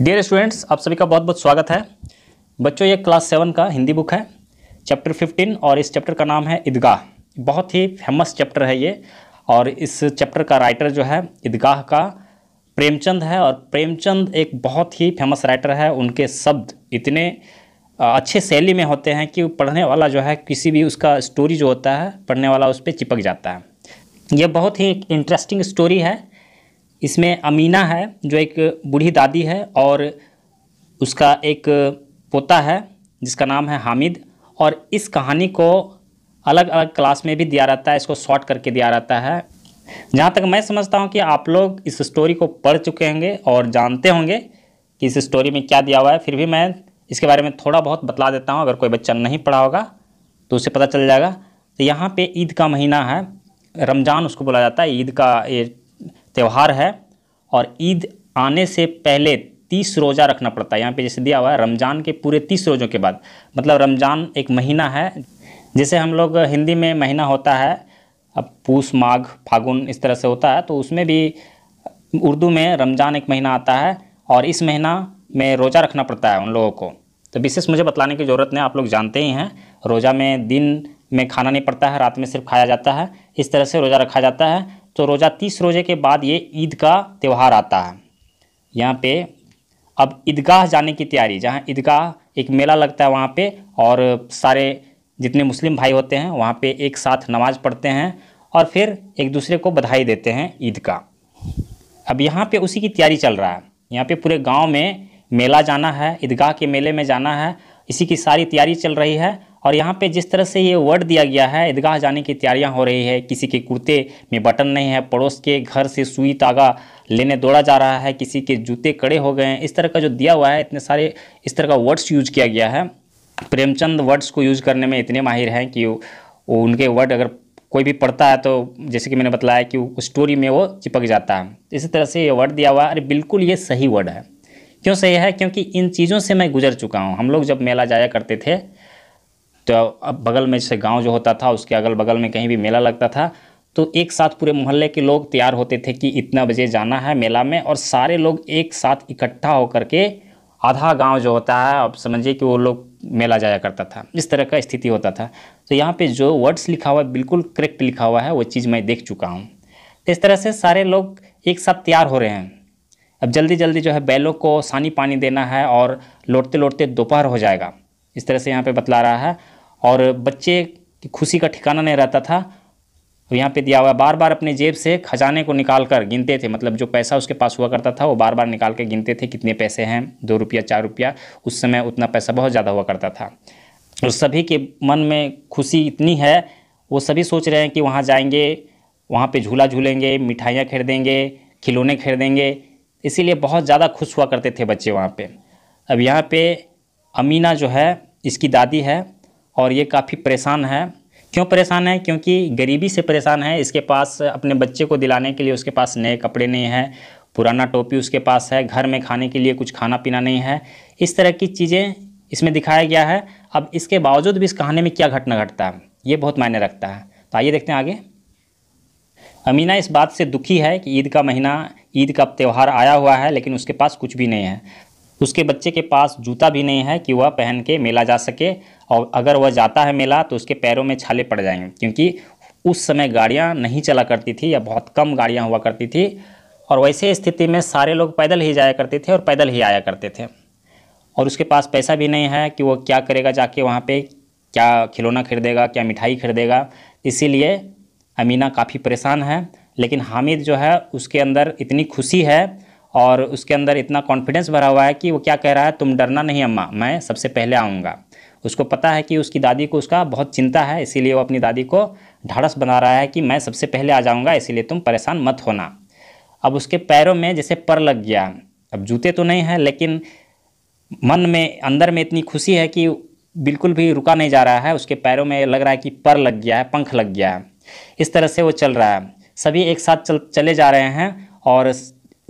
dear students आप सभी का बहुत बहुत स्वागत है बच्चों ये क्लास सेवन का हिंदी बुक है चैप्टर फिफ्टीन और इस चैप्टर का नाम है ईदगाह बहुत ही फेमस चैप्टर है ये और इस चैप्टर का राइटर जो है ईदगाह का प्रेमचंद है और प्रेमचंद एक बहुत ही फेमस राइटर है उनके शब्द इतने अच्छे शैली में होते हैं कि पढ़ने वाला जो है किसी भी उसका स्टोरी जो होता है पढ़ने वाला उस पर चिपक जाता है यह बहुत ही इंटरेस्टिंग स्टोरी है इसमें अमीना है जो एक बूढ़ी दादी है और उसका एक पोता है जिसका नाम है हामिद और इस कहानी को अलग अलग क्लास में भी दिया रहता है इसको शॉर्ट करके दिया रहता है जहाँ तक मैं समझता हूँ कि आप लोग इस स्टोरी को पढ़ चुके होंगे और जानते होंगे कि इस स्टोरी में क्या दिया हुआ है फिर भी मैं इसके बारे में थोड़ा बहुत बतला देता हूँ अगर कोई बच्चा नहीं पढ़ा होगा तो उसे पता चल जाएगा तो यहाँ पे ईद का महीना है रमज़ान उसको बोला जाता है ईद का ये त्यौहार है और ईद आने से पहले तीस रोज़ा रखना पड़ता है यहाँ पे जैसे दिया हुआ है रमज़ान के पूरे तीस रोज़ों के बाद मतलब रमज़ान एक महीना है जैसे हम लोग हिंदी में महीना होता है अब पूस माघ फागुन इस तरह से होता है तो उसमें भी उर्दू में रमज़ान एक महीना आता है और इस महीना में रोज़ा रखना पड़ता है उन लोगों को तो विशेष मुझे बतलाने की ज़रूरत नहीं आप लोग जानते ही हैं रोज़ा में दिन में खाना नहीं पड़ता है रात में सिर्फ खाया जाता है इस तरह से रोज़ा रखा जाता है तो रोज़ा तीस रोज़े के बाद ये ईद का त्यौहार आता है यहाँ पे अब ईदगाह जाने की तैयारी जहाँ ईदगाह एक मेला लगता है वहाँ पे और सारे जितने मुस्लिम भाई होते हैं वहाँ पे एक साथ नमाज़ पढ़ते हैं और फिर एक दूसरे को बधाई देते हैं ईद का अब यहाँ पे उसी की तैयारी चल रहा है यहाँ पे पूरे गांव में मेला जाना है ईदगाह के मेले में जाना है इसी की सारी तैयारी चल रही है और यहाँ पे जिस तरह से ये वर्ड दिया गया है ईदगाह जाने की तैयारियाँ हो रही है किसी के कुर्ते में बटन नहीं है पड़ोस के घर से सुई तागा लेने दौड़ा जा रहा है किसी के जूते कड़े हो गए हैं इस तरह का जो दिया हुआ है इतने सारे इस तरह का वर्ड्स यूज किया गया है प्रेमचंद वर्ड्स को यूज करने में इतने माहिर हैं कि वो उनके वर्ड अगर कोई भी पढ़ता है तो जैसे कि मैंने बताया कि स्टोरी में वो चिपक जाता है इसी तरह से ये वर्ड दिया हुआ है अरे बिल्कुल ये सही वर्ड है क्यों सही है क्योंकि इन चीज़ों से मैं गुजर चुका हूँ हम लोग जब मेला जाया करते थे तो अब बगल में जैसे गांव जो होता था उसके अगल बगल में कहीं भी मेला लगता था तो एक साथ पूरे मोहल्ले के लोग तैयार होते थे कि इतना बजे जाना है मेला में और सारे लोग एक साथ इकट्ठा होकर के आधा गांव जो होता है अब समझिए कि वो लोग मेला जाया करता था इस तरह का स्थिति होता था तो यहाँ पर जो वर्ड्स लिखा हुआ है बिल्कुल करेक्ट लिखा हुआ है वो चीज़ मैं देख चुका हूँ तो इस तरह से सारे लोग एक साथ तैयार हो रहे हैं अब जल्दी जल्दी जो है बैलों को सानी पानी देना है और लौटते लौटते दोपहर हो जाएगा इस तरह से यहाँ पे बतला रहा है और बच्चे की खुशी का ठिकाना नहीं रहता था यहाँ पे दिया हुआ बार बार अपने जेब से खजाने को निकाल कर गिनते थे मतलब जो पैसा उसके पास हुआ करता था वो बार बार निकाल के गिनते थे कितने पैसे हैं दो रुपया चार रुपया उस समय उतना पैसा बहुत ज़्यादा हुआ करता था और सभी के मन में खुशी इतनी है वो सभी सोच रहे हैं कि वहाँ जाएंगे वहाँ पे झूला झूलेंगे मिठाइयाँ खरीदेंगे खिलौने खरीदेंगे इसीलिए बहुत ज़्यादा खुश हुआ करते थे बच्चे वहाँ पर अब यहाँ पर अमीना जो है इसकी दादी है और ये काफ़ी परेशान है क्यों परेशान है क्योंकि गरीबी से परेशान है इसके पास अपने बच्चे को दिलाने के लिए उसके पास नए कपड़े नहीं हैं पुराना टोपी उसके पास है घर में खाने के लिए कुछ खाना पीना नहीं है इस तरह की चीज़ें इसमें दिखाया गया है अब इसके बावजूद भी इस कहानी में क्या घटना घटता है ये बहुत मायने रखता है तो आइए देखते हैं आगे अमीना इस बात से दुखी है कि ईद का महीना ईद का त्यौहार आया हुआ है लेकिन उसके पास कुछ भी नहीं है उसके बच्चे के पास जूता भी नहीं है कि वह पहन के मेला जा सके और अगर वह जाता है मेला तो उसके पैरों में छाले पड़ जाएंगे क्योंकि उस समय गाड़ियाँ नहीं चला करती थी या बहुत कम गाड़ियाँ हुआ करती थी और वैसे स्थिति में सारे लोग पैदल ही जाया करते थे और पैदल ही आया करते थे और उसके पास पैसा भी नहीं है कि वो क्या करेगा जाके वहाँ पे क्या खिलौना खरीदेगा क्या मिठाई खरीदेगा इसीलिए अमीना काफ़ी परेशान है लेकिन हामिद जो है उसके अंदर इतनी खुशी है और उसके अंदर इतना कॉन्फिडेंस भरा हुआ है कि वो क्या कह रहा है तुम डरना नहीं अम्मा मैं सबसे पहले आऊँगा उसको पता है कि उसकी दादी को उसका बहुत चिंता है इसीलिए वो अपनी दादी को ढाड़स बना रहा है कि मैं सबसे पहले आ जाऊँगा इसीलिए तुम परेशान मत होना अब उसके पैरों में जैसे पर लग गया अब जूते तो नहीं हैं लेकिन मन में अंदर में इतनी खुशी है कि बिल्कुल भी रुका नहीं जा रहा है उसके पैरों में लग रहा है कि पर लग गया है पंख लग गया है इस तरह से वो चल रहा है सभी एक साथ चल चले जा रहे हैं और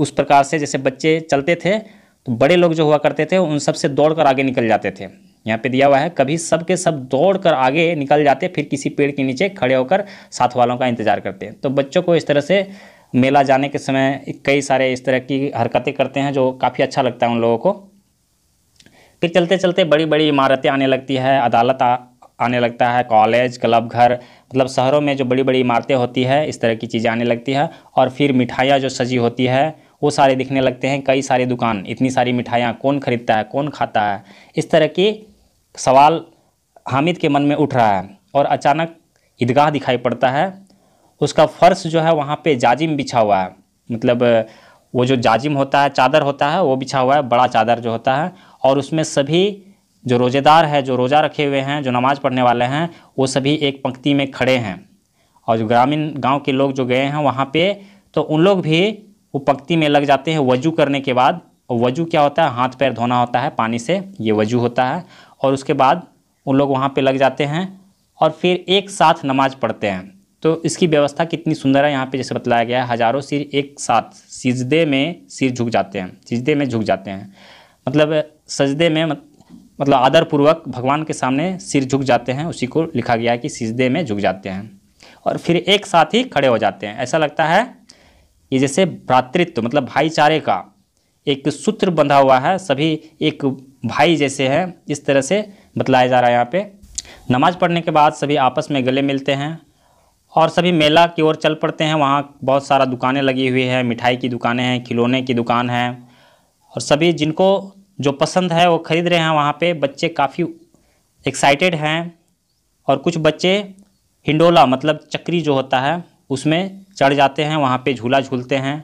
उस प्रकार से जैसे बच्चे चलते थे तो बड़े लोग जो हुआ करते थे उन सबसे दौड़ कर आगे निकल जाते थे यहाँ पे दिया हुआ है कभी सब के सब दौड़ कर आगे निकल जाते फिर किसी पेड़ के नीचे खड़े होकर साथ वालों का इंतजार करते हैं तो बच्चों को इस तरह से मेला जाने के समय कई सारे इस तरह की हरकतें करते हैं जो काफ़ी अच्छा लगता है उन लोगों को फिर चलते चलते बड़ी बड़ी इमारतें आने लगती है अदालत आ, आने लगता है कॉलेज क्लब घर मतलब शहरों में जो बड़ी बड़ी इमारतें होती है इस तरह की चीज़ें आने लगती है और फिर मिठाइयाँ जो सजी होती है वो सारे दिखने लगते हैं कई सारी दुकान इतनी सारी मिठाइयाँ कौन खरीदता है कौन खाता है इस तरह की सवाल हामिद के मन में उठ रहा है और अचानक ईदगाह दिखाई पड़ता है उसका फ़र्श जो है वहाँ पे जाजिम बिछा हुआ है मतलब वो जो जाजिम होता है चादर होता है वो बिछा हुआ है बड़ा चादर जो होता है और उसमें सभी जो रोज़ेदार है जो रोज़ा रखे हुए हैं जो नमाज़ पढ़ने वाले हैं वो सभी एक पंक्ति में खड़े हैं और जो ग्रामीण गांव के लोग जो गए हैं वहाँ पे तो उन लोग भी वो पंक्ति में लग जाते हैं वजू करने के बाद वजू क्या होता है हाथ पैर धोना होता है पानी से ये वजू होता है और उसके बाद उन लोग वहाँ पे लग जाते हैं और फिर एक साथ नमाज़ पढ़ते हैं तो इसकी व्यवस्था कितनी सुंदर है यहाँ पे जैसे बतलाया गया है हज़ारों सिर एक साथ सिजदे में सिर झुक जाते हैं सिजदे में झुक जाते हैं मतलब सजदे में मतलब आदरपूर्वक भगवान के सामने सिर झुक जाते हैं उसी को लिखा गया है कि सिजदे में झुक जाते हैं और फिर एक साथ ही खड़े हो जाते हैं ऐसा लगता है ये जैसे भ्रातृत्व मतलब भाईचारे का एक सूत्र बंधा हुआ है सभी एक भाई जैसे हैं इस तरह से बतलाया जा रहा है यहाँ पे नमाज़ पढ़ने के बाद सभी आपस में गले मिलते हैं और सभी मेला की ओर चल पड़ते हैं वहाँ बहुत सारा दुकानें लगी हुई है मिठाई की दुकानें हैं खिलौने की दुकान है और सभी जिनको जो पसंद है वो ख़रीद रहे हैं वहाँ पर बच्चे काफ़ी एक्साइटेड हैं और कुछ बच्चे हिंडोला मतलब चक्री जो होता है उसमें चढ़ जाते हैं वहाँ पे झूला झूलते हैं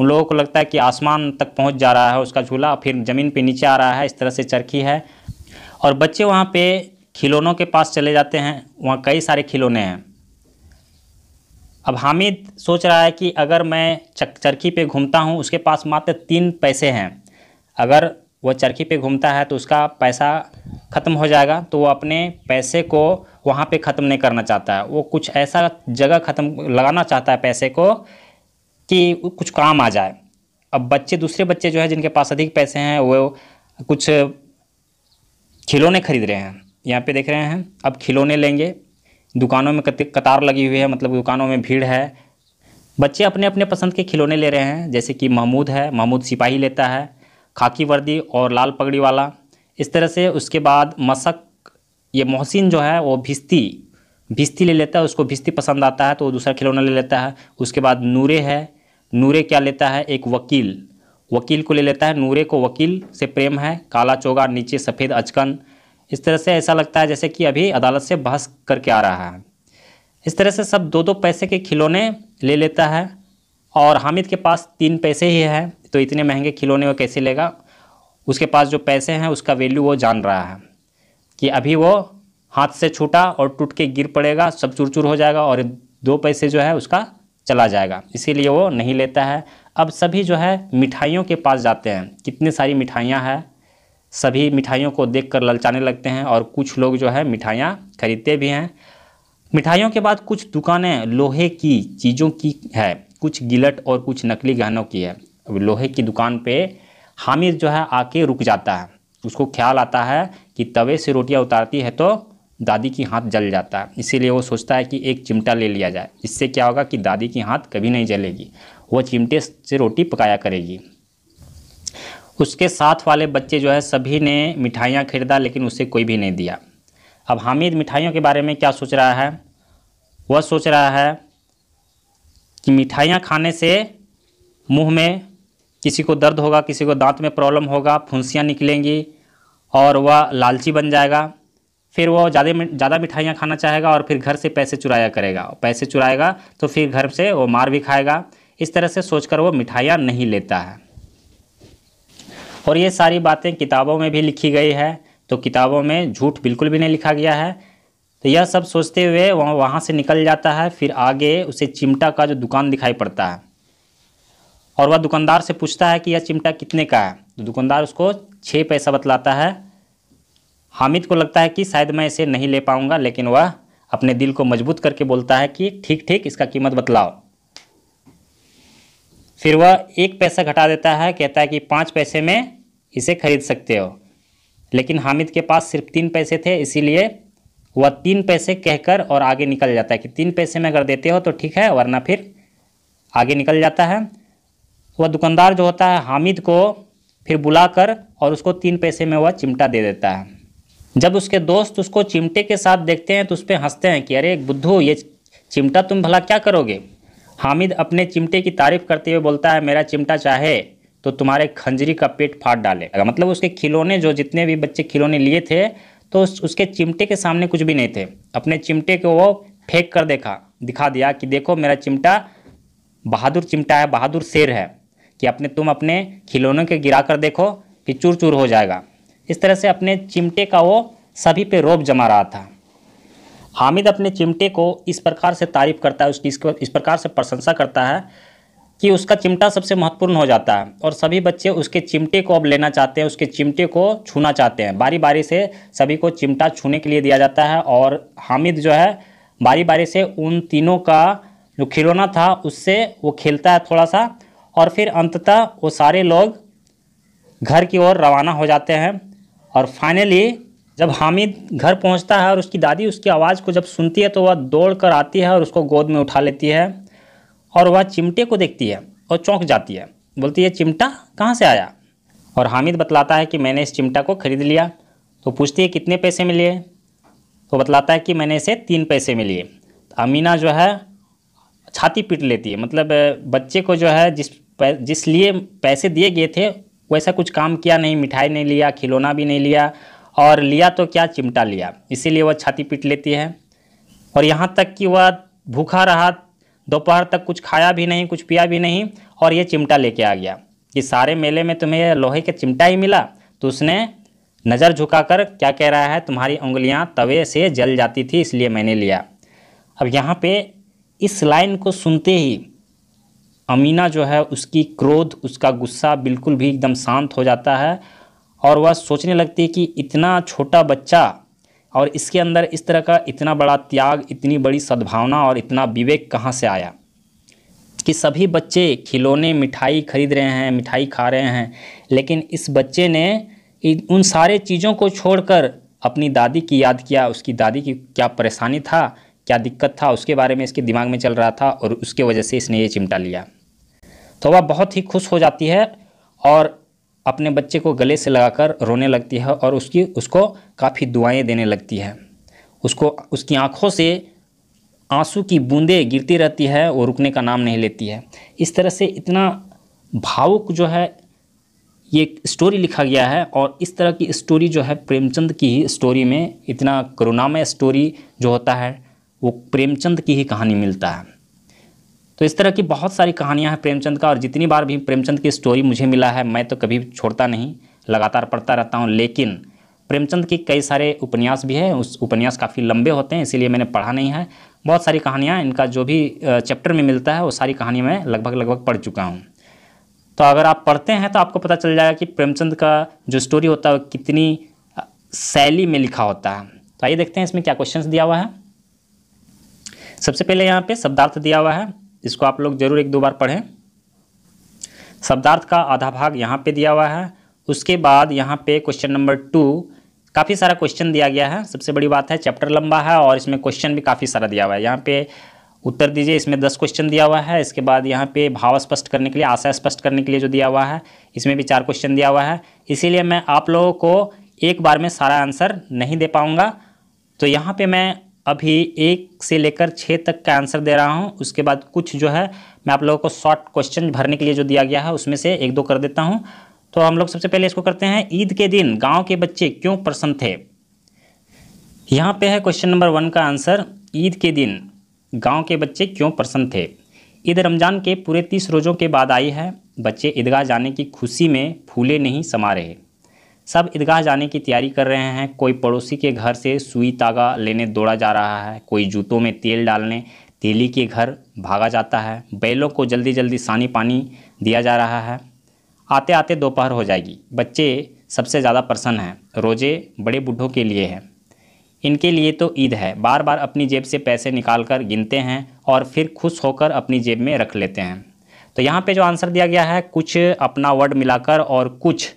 उन लोगों को लगता है कि आसमान तक पहुंच जा रहा है उसका झूला फिर ज़मीन पे नीचे आ रहा है इस तरह से चरखी है और बच्चे वहाँ पे खिलौनों के पास चले जाते हैं वहाँ कई सारे खिलौने हैं अब हामिद सोच रहा है कि अगर मैं चक चरखी पे घूमता हूँ उसके पास मात्र तीन पैसे हैं अगर वह चरखी पे घूमता है तो उसका पैसा ख़त्म हो जाएगा तो वो अपने पैसे को वहाँ पे ख़त्म नहीं करना चाहता है वो कुछ ऐसा जगह ख़त्म लगाना चाहता है पैसे को कि कुछ काम आ जाए अब बच्चे दूसरे बच्चे जो है जिनके पास अधिक पैसे हैं वो कुछ खिलौने खरीद रहे हैं यहाँ पे देख रहे हैं अब खिलौने लेंगे दुकानों में कतार लगी हुई है मतलब दुकानों में भीड़ है बच्चे अपने अपने पसंद के खिलौने ले रहे हैं जैसे कि महमूद है महमूद सिपाही लेता है खाकी वर्दी और लाल पगड़ी वाला इस तरह से उसके बाद मशक ये मोहसिन जो है वो भिस्ती भिस्ती ले लेता है उसको भिस्ती पसंद आता है तो वो दूसरा खिलौना ले लेता है उसके बाद नूरे है नूरे क्या लेता है एक वकील वकील को ले लेता है नूरे को वकील से प्रेम है काला चोगा नीचे सफ़ेद अचकन इस तरह से ऐसा लगता है जैसे कि अभी अदालत से बहस करके आ रहा है इस तरह से सब दो दो पैसे के खिलौने ले लेता है और हामिद के पास तीन पैसे ही हैं तो इतने महंगे खिलौने वो कैसे लेगा उसके पास जो पैसे हैं उसका वैल्यू वो जान रहा है कि अभी वो हाथ से छूटा और टूट के गिर पड़ेगा सब चूर चूर हो जाएगा और दो पैसे जो है उसका चला जाएगा इसीलिए वो नहीं लेता है अब सभी जो है मिठाइयों के पास जाते हैं कितनी सारी मिठाइयाँ हैं सभी मिठाइयों को देख कर ललचाने लगते हैं और कुछ लोग जो है मिठाइयाँ खरीदते भी हैं मिठाइयों के बाद कुछ दुकानें लोहे की चीज़ों की है कुछ गिलट और कुछ नकली गहनों की है अब लोहे की दुकान पे हामिद जो है आके रुक जाता है उसको ख्याल आता है कि तवे से रोटियां उतारती है तो दादी की हाथ जल जाता है इसीलिए वो सोचता है कि एक चिमटा ले लिया जाए इससे क्या होगा कि दादी की हाथ कभी नहीं जलेगी वो चिमटे से रोटी पकाया करेगी उसके साथ वाले बच्चे जो है सभी ने मिठाइयाँ खरीदा लेकिन उसे कोई भी नहीं दिया अब हामिद मिठाइयों के बारे में क्या सोच रहा है वह सोच रहा है कि मिठाइयाँ खाने से मुंह में किसी को दर्द होगा किसी को दांत में प्रॉब्लम होगा फुंसियाँ निकलेंगी और वह लालची बन जाएगा फिर वो ज़्यादा ज़्यादा मिठाइयाँ खाना चाहेगा और फिर घर से पैसे चुराया करेगा पैसे चुराएगा तो फिर घर से वो मार भी खाएगा इस तरह से सोचकर वो मिठाइयाँ नहीं लेता है और ये सारी बातें किताबों में भी लिखी गई है तो किताबों में झूठ बिल्कुल भी नहीं लिखा गया है तो यह सब सोचते हुए वह वहाँ से निकल जाता है फिर आगे उसे चिमटा का जो दुकान दिखाई पड़ता है और वह दुकानदार से पूछता है कि यह चिमटा कितने का है तो दुकानदार उसको छः पैसा बतलाता है हामिद को लगता है कि शायद मैं इसे नहीं ले पाऊंगा लेकिन वह अपने दिल को मजबूत करके बोलता है कि ठीक ठीक इसका कीमत बतलाओ फिर वह एक पैसा घटा देता है कहता है कि पाँच पैसे में इसे खरीद सकते हो लेकिन हामिद के पास सिर्फ तीन पैसे थे इसीलिए वह तीन पैसे कहकर और आगे निकल जाता है कि तीन पैसे में अगर देते हो तो ठीक है वरना फिर आगे निकल जाता है वह दुकानदार जो होता है हामिद को फिर बुलाकर और उसको तीन पैसे में वह चिमटा दे देता है जब उसके दोस्त उसको चिमटे के साथ देखते हैं तो उस पर हंसते हैं कि अरे बुद्धू ये चिमटा तुम भला क्या करोगे हामिद अपने चिमटे की तारीफ करते हुए बोलता है मेरा चिमटा चाहे तो तुम्हारे खंजरी का पेट फाट डाले मतलब उसके खिलौने जो जितने भी बच्चे खिलौने लिए थे तो उसके चिमटे के सामने कुछ भी नहीं थे अपने चिमटे को वो फेंक कर देखा दिखा दिया कि देखो मेरा चिमटा बहादुर चिमटा है बहादुर शेर है कि अपने तुम अपने खिलौनों के गिरा कर देखो कि चूर चूर हो जाएगा इस तरह से अपने चिमटे का वो सभी पे रोब जमा रहा था हामिद अपने चिमटे को इस प्रकार से तारीफ करता है उसकी इस प्रकार से प्रशंसा करता है कि उसका चिमटा सबसे महत्वपूर्ण हो जाता है और सभी बच्चे उसके चिमटे को अब लेना चाहते हैं उसके चिमटे को छूना चाहते हैं बारी बारी से सभी को चिमटा छूने के लिए दिया जाता है और हामिद जो है बारी बारी से उन तीनों का जो खिलौना था उससे वो खेलता है थोड़ा सा और फिर अंततः वो सारे लोग घर की ओर रवाना हो जाते हैं और फाइनली जब हामिद घर पहुंचता है और उसकी दादी उसकी आवाज़ को जब सुनती है तो वह दौड़ कर आती है और उसको गोद में उठा लेती है और वह चिमटे को देखती है और चौंक जाती है बोलती है चिमटा कहाँ से आया और हामिद बतलाता है कि मैंने इस चिमटा को ख़रीद लिया तो पूछती है कितने पैसे मिले तो बतलाता है कि मैंने इसे तीन पैसे मिले तो अमीना जो है छाती पीट लेती है मतलब बच्चे को जो है जिस जिस लिए पैसे दिए गए थे वैसा कुछ काम किया नहीं मिठाई नहीं लिया खिलौना भी नहीं लिया और लिया तो क्या चिमटा लिया इसीलिए वह छाती पीट लेती है और यहाँ तक कि वह भूखा रहा दोपहर तक कुछ खाया भी नहीं कुछ पिया भी नहीं और ये चिमटा लेके आ गया कि सारे मेले में तुम्हें लोहे के चिमटा ही मिला तो उसने नज़र झुकाकर क्या कह रहा है तुम्हारी उंगलियां तवे से जल जाती थी इसलिए मैंने लिया अब यहाँ पे इस लाइन को सुनते ही अमीना जो है उसकी क्रोध उसका गुस्सा बिल्कुल भी एकदम शांत हो जाता है और वह सोचने लगती है कि इतना छोटा बच्चा और इसके अंदर इस तरह का इतना बड़ा त्याग इतनी बड़ी सद्भावना और इतना विवेक कहाँ से आया कि सभी बच्चे खिलौने मिठाई खरीद रहे हैं मिठाई खा रहे हैं लेकिन इस बच्चे ने उन सारे चीज़ों को छोड़कर अपनी दादी की याद किया उसकी दादी की क्या परेशानी था क्या दिक्कत था उसके बारे में इसके दिमाग में चल रहा था और उसके वजह से इसने ये चिमटा लिया तो वह बहुत ही खुश हो जाती है और अपने बच्चे को गले से लगाकर रोने लगती है और उसकी उसको काफ़ी दुआएं देने लगती है उसको उसकी आँखों से आंसू की बूंदें गिरती रहती है वो रुकने का नाम नहीं लेती है इस तरह से इतना भावुक जो है ये स्टोरी लिखा गया है और इस तरह की स्टोरी जो है प्रेमचंद की ही स्टोरी में इतना करुणामय स्टोरी जो होता है वो प्रेमचंद की ही कहानी मिलता है तो इस तरह की बहुत सारी कहानियाँ हैं प्रेमचंद का और जितनी बार भी प्रेमचंद की स्टोरी मुझे मिला है मैं तो कभी छोड़ता नहीं लगातार पढ़ता रहता हूँ लेकिन प्रेमचंद के कई सारे उपन्यास भी हैं उस उपन्यास काफ़ी लंबे होते हैं इसीलिए मैंने पढ़ा नहीं है बहुत सारी कहानियाँ इनका जो भी चैप्टर में मिलता है वो सारी कहानी मैं लगभग लगभग पढ़ चुका हूँ तो अगर आप पढ़ते हैं तो आपको पता चल जाएगा कि प्रेमचंद का जो स्टोरी होता है वो कितनी शैली में लिखा होता है तो आइए देखते हैं इसमें क्या क्वेश्चंस दिया हुआ है सबसे पहले यहाँ पे शब्दार्थ दिया हुआ है इसको आप लोग जरूर एक दो बार पढ़ें शब्दार्थ का आधा भाग यहाँ पे दिया हुआ है उसके बाद यहाँ पे क्वेश्चन नंबर टू काफ़ी सारा क्वेश्चन दिया गया है सबसे बड़ी बात है चैप्टर लंबा है और इसमें क्वेश्चन भी काफ़ी सारा दिया हुआ है यहाँ पे उत्तर दीजिए इसमें दस क्वेश्चन दिया हुआ है इसके बाद यहाँ पे भाव स्पष्ट करने के लिए आशा स्पष्ट करने के लिए जो दिया हुआ है इसमें भी चार क्वेश्चन दिया हुआ है इसीलिए मैं आप लोगों को एक बार में सारा आंसर नहीं दे पाऊँगा तो यहाँ पर मैं अभी एक से लेकर छः तक का आंसर दे रहा हूँ उसके बाद कुछ जो है मैं आप लोगों को शॉर्ट क्वेश्चन भरने के लिए जो दिया गया है उसमें से एक दो कर देता हूँ तो हम लोग सबसे पहले इसको करते हैं ईद के दिन गांव के बच्चे क्यों प्रसन्न थे यहाँ पे है क्वेश्चन नंबर वन का आंसर ईद के दिन गांव के बच्चे क्यों प्रसन्न थे ईद रमज़ान के पूरे तीस रोज़ों के बाद आई है बच्चे ईदगाह जाने की खुशी में फूले नहीं समा रहे सब ईदगाह जाने की तैयारी कर रहे हैं कोई पड़ोसी के घर से सुई तागा लेने दौड़ा जा रहा है कोई जूतों में तेल डालने तेली के घर भागा जाता है बैलों को जल्दी जल्दी सानी पानी दिया जा रहा है आते आते दोपहर हो जाएगी बच्चे सबसे ज़्यादा प्रसन्न हैं रोजे बड़े बूढ़ों के लिए हैं इनके लिए तो ईद है बार बार अपनी जेब से पैसे निकाल कर गिनते हैं और फिर खुश होकर अपनी जेब में रख लेते हैं तो यहाँ पे जो आंसर दिया गया है कुछ अपना वर्ड मिलाकर और कुछ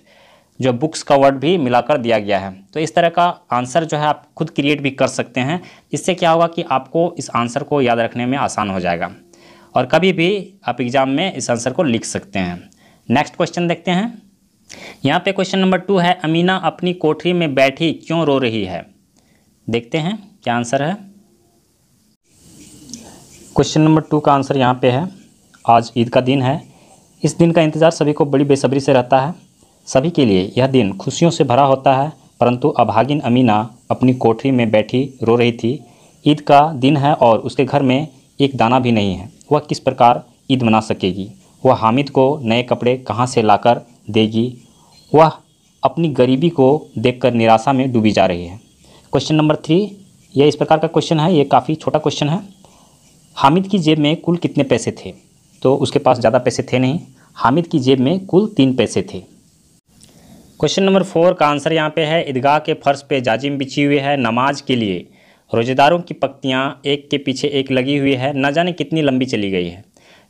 जो बुक्स का वर्ड भी मिलाकर दिया गया है तो इस तरह का आंसर जो है आप खुद क्रिएट भी कर सकते हैं इससे क्या होगा कि आपको इस आंसर को याद रखने में आसान हो जाएगा और कभी भी आप एग्ज़ाम में इस आंसर को लिख सकते हैं नेक्स्ट क्वेश्चन देखते हैं यहाँ पे क्वेश्चन नंबर टू है अमीना अपनी कोठरी में बैठी क्यों रो रही है देखते हैं क्या आंसर है क्वेश्चन नंबर टू का आंसर यहाँ पे है आज ईद का दिन है इस दिन का इंतज़ार सभी को बड़ी बेसब्री से रहता है सभी के लिए यह दिन खुशियों से भरा होता है परंतु अभागिन अमीना अपनी कोठरी में बैठी रो रही थी ईद का दिन है और उसके घर में एक दाना भी नहीं है वह किस प्रकार ईद मना सकेगी वह हामिद को नए कपड़े कहाँ से लाकर देगी वह अपनी गरीबी को देखकर निराशा में डूबी जा रही है क्वेश्चन नंबर थ्री यह इस प्रकार का क्वेश्चन है ये काफ़ी छोटा क्वेश्चन है हामिद की जेब में कुल कितने पैसे थे तो उसके पास ज़्यादा पैसे थे नहीं हामिद की जेब में कुल तीन पैसे थे क्वेश्चन नंबर फोर का आंसर यहाँ पे है ईदगाह के फर्श पे जाजिम बिछी हुई है नमाज के लिए रोजेदारों की पक्तियाँ एक के पीछे एक लगी हुई है न जाने कितनी लंबी चली गई है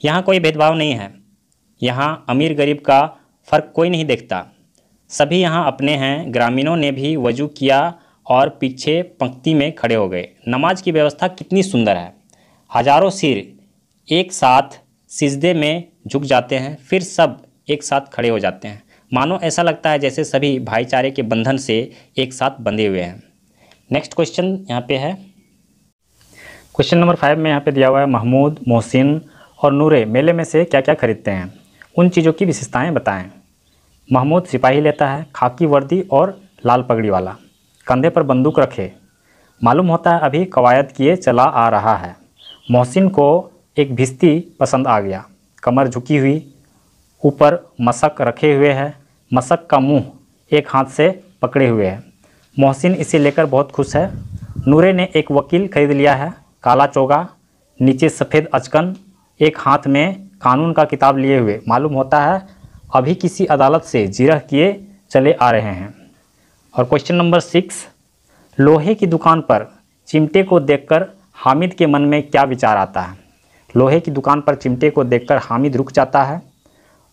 यहाँ कोई भेदभाव नहीं है यहाँ अमीर गरीब का फ़र्क कोई नहीं देखता सभी यहाँ अपने हैं ग्रामीणों ने भी वजू किया और पीछे पंक्ति में खड़े हो गए नमाज की व्यवस्था कितनी सुंदर है हजारों सिर एक साथ सिजदे में झुक जाते हैं फिर सब एक साथ खड़े हो जाते हैं मानो ऐसा लगता है जैसे सभी भाईचारे के बंधन से एक साथ बंधे हुए हैं नेक्स्ट क्वेश्चन यहाँ पे है क्वेश्चन नंबर फाइव में यहाँ पे दिया हुआ है महमूद मोहसिन और नूरे मेले में से क्या क्या खरीदते हैं उन चीज़ों की विशेषताएँ बताएँ महमूद सिपाही लेता है खाकी वर्दी और लाल पगड़ी वाला कंधे पर बंदूक रखे मालूम होता है अभी कवायद किए चला आ रहा है मोहसिन को एक भिस्ती पसंद आ गया कमर झुकी हुई ऊपर मशक रखे हुए है मशक का मुंह एक हाथ से पकड़े हुए है मोहसिन इसे लेकर बहुत खुश है नूरे ने एक वकील खरीद लिया है काला चोगा नीचे सफ़ेद अचकन एक हाथ में कानून का किताब लिए हुए मालूम होता है अभी किसी अदालत से जिरह किए चले आ रहे हैं और क्वेश्चन नंबर सिक्स लोहे की दुकान पर चिमटे को देखकर हामिद के मन में क्या विचार आता है लोहे की दुकान पर चिमटे को देखकर हामिद रुक जाता है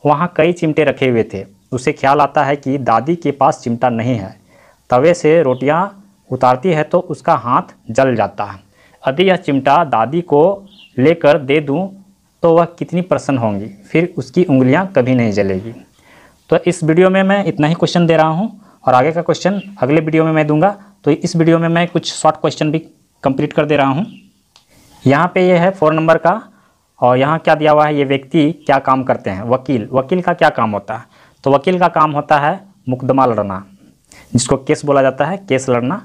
वहाँ कई चिमटे रखे हुए थे उसे ख्याल आता है कि दादी के पास चिमटा नहीं है तवे से रोटियां उतारती है तो उसका हाथ जल जाता है यदि यह चिमटा दादी को लेकर दे दूं तो वह कितनी प्रसन्न होंगी फिर उसकी उंगलियां कभी नहीं जलेगी तो इस वीडियो में मैं इतना ही क्वेश्चन दे रहा हूं और आगे का क्वेश्चन अगले वीडियो में मैं दूंगा तो इस वीडियो में मैं कुछ शॉर्ट क्वेश्चन भी कंप्लीट कर दे रहा हूँ यहाँ पे ये है फोर नंबर का और यहाँ क्या दिया हुआ है ये व्यक्ति क्या काम करते हैं वकील वकील का क्या काम होता है तो वकील का काम होता है मुकदमा लड़ना जिसको केस बोला जाता है केस लड़ना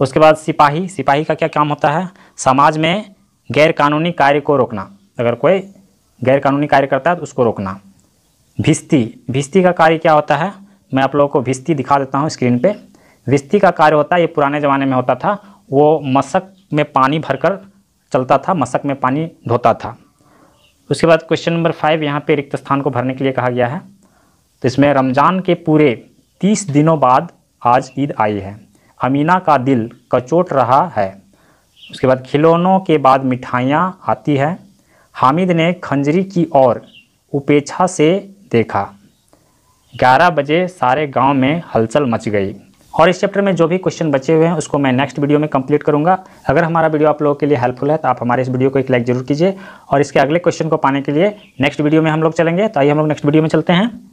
उसके बाद सिपाही सिपाही का क्या काम होता है समाज में गैरकानूनी कार्य को रोकना अगर कोई गैरकानूनी कार्य करता है तो उसको रोकना भिस्ती भिस्ती का कार्य क्या होता है मैं आप लोगों को भिस्ती दिखा देता हूँ स्क्रीन पर भिस्ती का कार्य होता है ये पुराने ज़माने में होता था वो मशक में पानी भरकर चलता था मशक में पानी ढोता था उसके बाद क्वेश्चन नंबर फाइव यहाँ पे रिक्त स्थान को भरने के लिए कहा गया है तो इसमें रमज़ान के पूरे तीस दिनों बाद आज ईद आई है अमीना का दिल कचोट रहा है उसके बाद खिलौनों के बाद मिठाइयाँ आती है हामिद ने खंजरी की ओर उपेक्षा से देखा 11 बजे सारे गांव में हलचल मच गई और इस चैप्टर में जो भी क्वेश्चन बचे हुए हैं उसको मैं नेक्स्ट वीडियो में कंप्लीट करूंगा अगर हमारा वीडियो आप लोगों के लिए हेल्पफुल है तो आप हमारे इस वीडियो को एक लाइक जरूर कीजिए और इसके अगले क्वेश्चन को पाने के लिए नेक्स्ट वीडियो में हम लोग चलेंगे तो आइए हम लोग नेक्स्ट वीडियो में चलते हैं